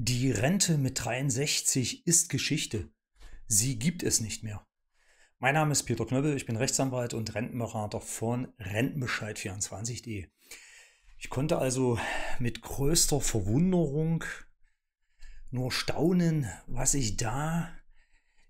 Die Rente mit 63 ist Geschichte. Sie gibt es nicht mehr. Mein Name ist Peter Knöbel, ich bin Rechtsanwalt und Rentenberater von Rentenbescheid24.de. Ich konnte also mit größter Verwunderung nur staunen, was ich da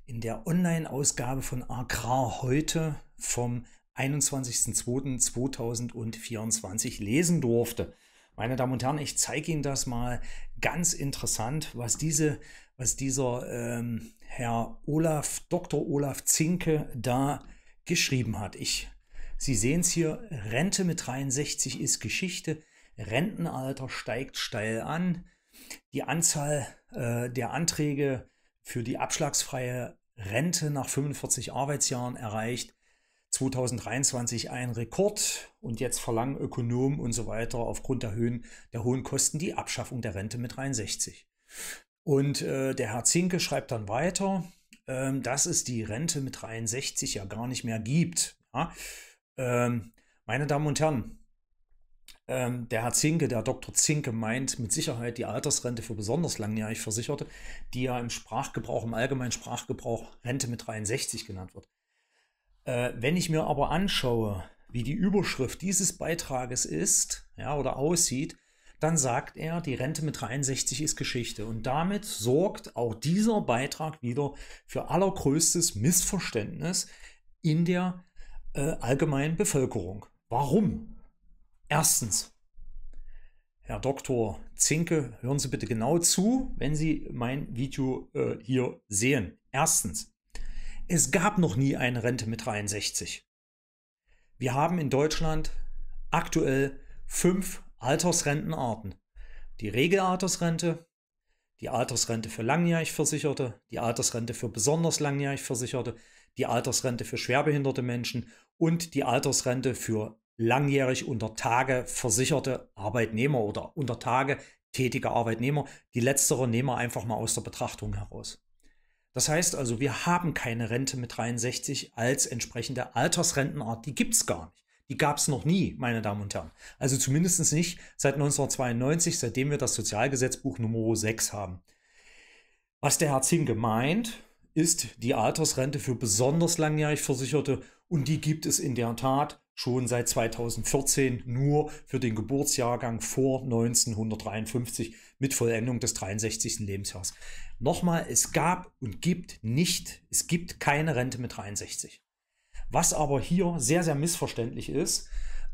in der Online-Ausgabe von Agrar heute vom 21.02.2024 lesen durfte. Meine Damen und Herren, ich zeige Ihnen das mal ganz interessant, was, diese, was dieser ähm, Herr Olaf, Dr. Olaf Zinke da geschrieben hat. Ich, Sie sehen es hier, Rente mit 63 ist Geschichte, Rentenalter steigt steil an, die Anzahl äh, der Anträge für die abschlagsfreie Rente nach 45 Arbeitsjahren erreicht 2023 ein Rekord und jetzt verlangen Ökonomen und so weiter aufgrund der, Höhen, der hohen Kosten die Abschaffung der Rente mit 63. Und äh, der Herr Zinke schreibt dann weiter, ähm, dass es die Rente mit 63 ja gar nicht mehr gibt. Ja? Ähm, meine Damen und Herren, ähm, der Herr Zinke, der Dr. Zinke meint mit Sicherheit die Altersrente für besonders langjährig Versicherte, die ja im Sprachgebrauch, im allgemeinen Sprachgebrauch Rente mit 63 genannt wird. Äh, wenn ich mir aber anschaue, wie die Überschrift dieses Beitrages ist ja, oder aussieht, dann sagt er, die Rente mit 63 ist Geschichte. Und damit sorgt auch dieser Beitrag wieder für allergrößtes Missverständnis in der äh, allgemeinen Bevölkerung. Warum? Erstens, Herr Dr. Zinke, hören Sie bitte genau zu, wenn Sie mein Video äh, hier sehen. Erstens, es gab noch nie eine Rente mit 63. Wir haben in Deutschland aktuell fünf Altersrentenarten. Die Regelaltersrente, die Altersrente für langjährig Versicherte, die Altersrente für besonders langjährig Versicherte, die Altersrente für schwerbehinderte Menschen und die Altersrente für langjährig unter Tage versicherte Arbeitnehmer oder unter Tage tätige Arbeitnehmer. Die letztere nehmen wir einfach mal aus der Betrachtung heraus. Das heißt also, wir haben keine Rente mit 63 als entsprechende Altersrentenart. Die gibt es gar nicht. Die gab es noch nie, meine Damen und Herren. Also zumindest nicht seit 1992, seitdem wir das Sozialgesetzbuch Nr. 6 haben. Was der Herr Zink gemeint, ist die Altersrente für besonders langjährig Versicherte und die gibt es in der Tat schon seit 2014 nur für den Geburtsjahrgang vor 1953 mit Vollendung des 63. Lebensjahres. Nochmal, es gab und gibt nicht, es gibt keine Rente mit 63. Was aber hier sehr, sehr missverständlich ist,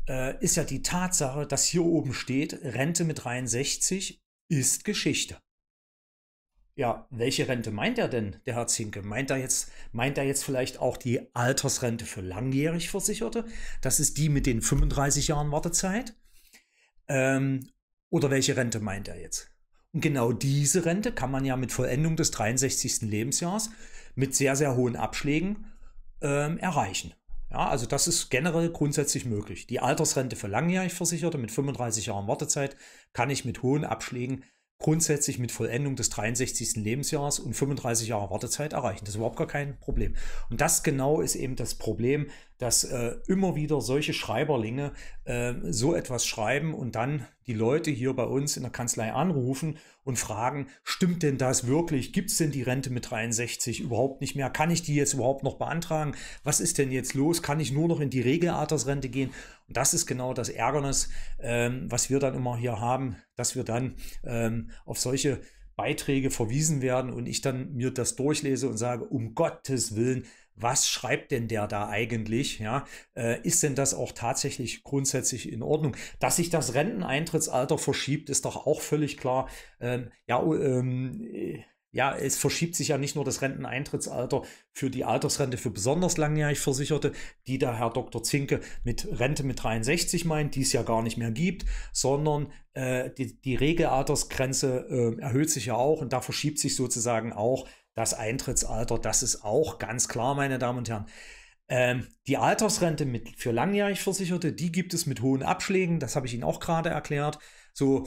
äh, ist ja die Tatsache, dass hier oben steht, Rente mit 63 ist Geschichte ja, welche Rente meint er denn, der Herr Zinke? Meint er jetzt, meint er jetzt vielleicht auch die Altersrente für langjährig Versicherte? Das ist die mit den 35 Jahren Wartezeit? Ähm, oder welche Rente meint er jetzt? Und genau diese Rente kann man ja mit Vollendung des 63. Lebensjahres mit sehr, sehr hohen Abschlägen ähm, erreichen. Ja, also das ist generell grundsätzlich möglich. Die Altersrente für langjährig Versicherte mit 35 Jahren Wartezeit kann ich mit hohen Abschlägen grundsätzlich mit Vollendung des 63. Lebensjahres und 35 Jahre Wartezeit erreichen. Das ist überhaupt gar kein Problem. Und das genau ist eben das Problem, dass äh, immer wieder solche Schreiberlinge äh, so etwas schreiben und dann die Leute hier bei uns in der Kanzlei anrufen und fragen, stimmt denn das wirklich? Gibt es denn die Rente mit 63 überhaupt nicht mehr? Kann ich die jetzt überhaupt noch beantragen? Was ist denn jetzt los? Kann ich nur noch in die Regelaltersrente gehen? Und das ist genau das Ärgernis, ähm, was wir dann immer hier haben, dass wir dann ähm, auf solche Beiträge verwiesen werden und ich dann mir das durchlese und sage, um Gottes Willen, was schreibt denn der da eigentlich? Ja, äh, ist denn das auch tatsächlich grundsätzlich in Ordnung? Dass sich das Renteneintrittsalter verschiebt, ist doch auch völlig klar. Ähm, ja, ähm, äh, ja, es verschiebt sich ja nicht nur das Renteneintrittsalter für die Altersrente für besonders langjährig Versicherte, die der Herr Dr. Zinke mit Rente mit 63 meint, die es ja gar nicht mehr gibt, sondern äh, die, die Regelaltersgrenze äh, erhöht sich ja auch und da verschiebt sich sozusagen auch das Eintrittsalter, das ist auch ganz klar, meine Damen und Herren. Ähm, die Altersrente mit, für langjährig Versicherte, die gibt es mit hohen Abschlägen, das habe ich Ihnen auch gerade erklärt. So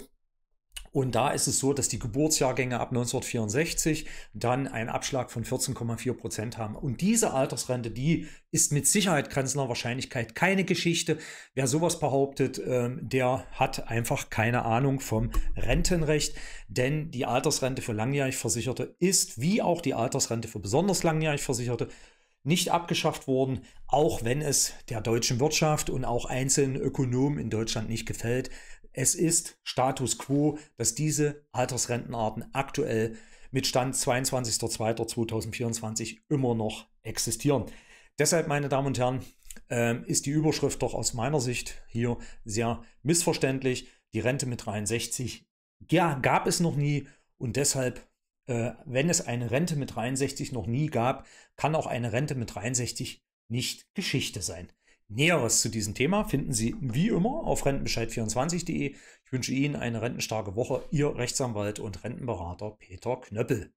und da ist es so, dass die Geburtsjahrgänge ab 1964 dann einen Abschlag von 14,4 Prozent haben. Und diese Altersrente, die ist mit Sicherheit grenzender Wahrscheinlichkeit keine Geschichte. Wer sowas behauptet, ähm, der hat einfach keine Ahnung vom Rentenrecht. Denn die Altersrente für langjährig Versicherte ist, wie auch die Altersrente für besonders langjährig Versicherte, nicht abgeschafft wurden, auch wenn es der deutschen Wirtschaft und auch einzelnen Ökonomen in Deutschland nicht gefällt. Es ist Status quo, dass diese Altersrentenarten aktuell mit Stand 22.02.2024 immer noch existieren. Deshalb, meine Damen und Herren, ähm, ist die Überschrift doch aus meiner Sicht hier sehr missverständlich. Die Rente mit 63 ja, gab es noch nie und deshalb äh, wenn es eine Rente mit 63 noch nie gab, kann auch eine Rente mit 63 nicht Geschichte sein. Näheres zu diesem Thema finden Sie wie immer auf rentenbescheid24.de. Ich wünsche Ihnen eine rentenstarke Woche. Ihr Rechtsanwalt und Rentenberater Peter Knöppel.